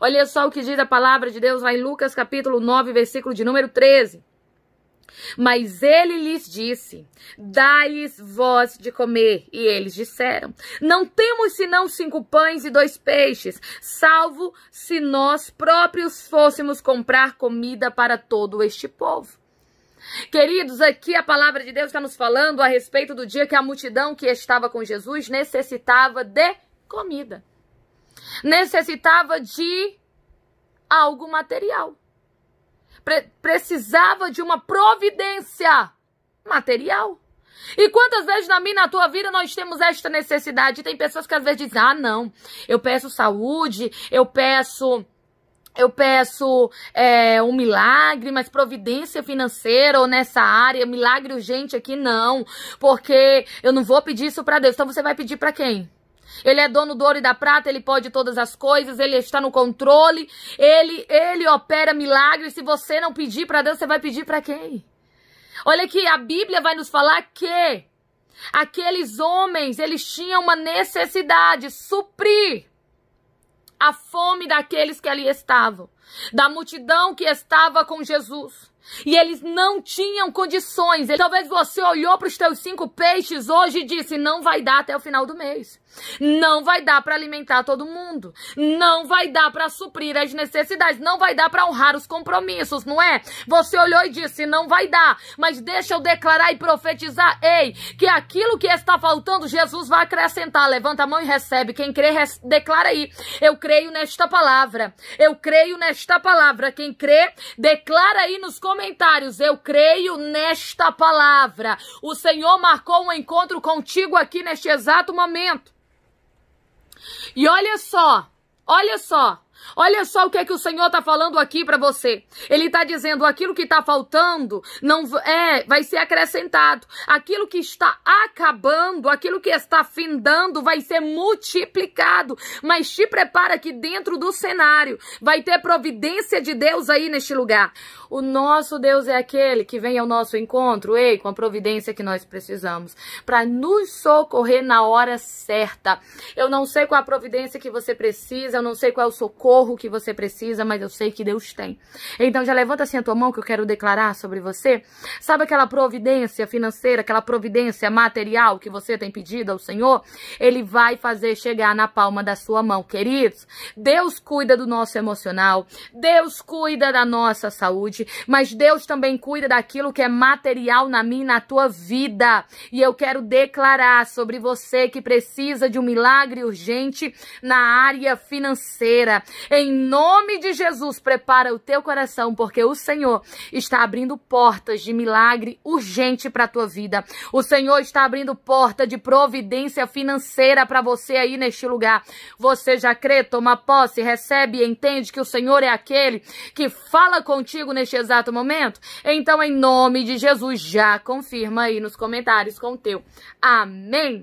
Olha só o que diz a palavra de Deus lá em Lucas capítulo 9, versículo de número 13. Mas ele lhes disse: Dai-lhes vós de comer. E eles disseram: Não temos senão cinco pães e dois peixes, salvo se nós próprios fôssemos comprar comida para todo este povo. Queridos, aqui a palavra de Deus está nos falando a respeito do dia que a multidão que estava com Jesus necessitava de comida necessitava de algo material. Pre precisava de uma providência material. E quantas vezes na minha na tua vida nós temos esta necessidade? tem pessoas que às vezes dizem: "Ah, não, eu peço saúde, eu peço eu peço é, um milagre, mas providência financeira ou nessa área, milagre urgente aqui não, porque eu não vou pedir isso para Deus. Então você vai pedir para quem? Ele é dono do ouro e da prata, ele pode todas as coisas, ele está no controle, ele, ele opera milagres. Se você não pedir para Deus, você vai pedir para quem? Olha aqui, a Bíblia vai nos falar que aqueles homens, eles tinham uma necessidade, suprir a fome daqueles que ali estavam da multidão que estava com Jesus. E eles não tinham condições. Talvez você olhou para os teus cinco peixes hoje e disse: não vai dar até o final do mês. Não vai dar para alimentar todo mundo. Não vai dar para suprir as necessidades. Não vai dar para honrar os compromissos, não é? Você olhou e disse: não vai dar. Mas deixa eu declarar e profetizar: ei, que aquilo que está faltando, Jesus vai acrescentar. Levanta a mão e recebe. Quem crê, declara aí: eu creio nesta palavra. Eu creio nesta nesta palavra. Quem crê, declara aí nos comentários. Eu creio nesta palavra. O Senhor marcou um encontro contigo aqui neste exato momento. E olha só, olha só. Olha só o que é que o Senhor está falando aqui para você. Ele está dizendo aquilo que está faltando não é, vai ser acrescentado. Aquilo que está acabando, aquilo que está findando, vai ser multiplicado. Mas te prepara que dentro do cenário vai ter providência de Deus aí neste lugar. O nosso Deus é aquele que vem ao nosso encontro, ei, com a providência que nós precisamos para nos socorrer na hora certa. Eu não sei qual a providência que você precisa, eu não sei qual é o socorro socorro que você precisa, mas eu sei que Deus tem. Então já levanta assim a tua mão que eu quero declarar sobre você. Sabe aquela providência financeira, aquela providência material que você tem pedido ao Senhor? Ele vai fazer chegar na palma da sua mão, queridos. Deus cuida do nosso emocional, Deus cuida da nossa saúde, mas Deus também cuida daquilo que é material na minha e na tua vida. E eu quero declarar sobre você que precisa de um milagre urgente na área financeira. Em nome de Jesus, prepara o teu coração, porque o Senhor está abrindo portas de milagre urgente para a tua vida. O Senhor está abrindo porta de providência financeira para você aí neste lugar. Você já crê, toma posse, recebe e entende que o Senhor é aquele que fala contigo neste exato momento? Então, em nome de Jesus, já confirma aí nos comentários com o teu. Amém.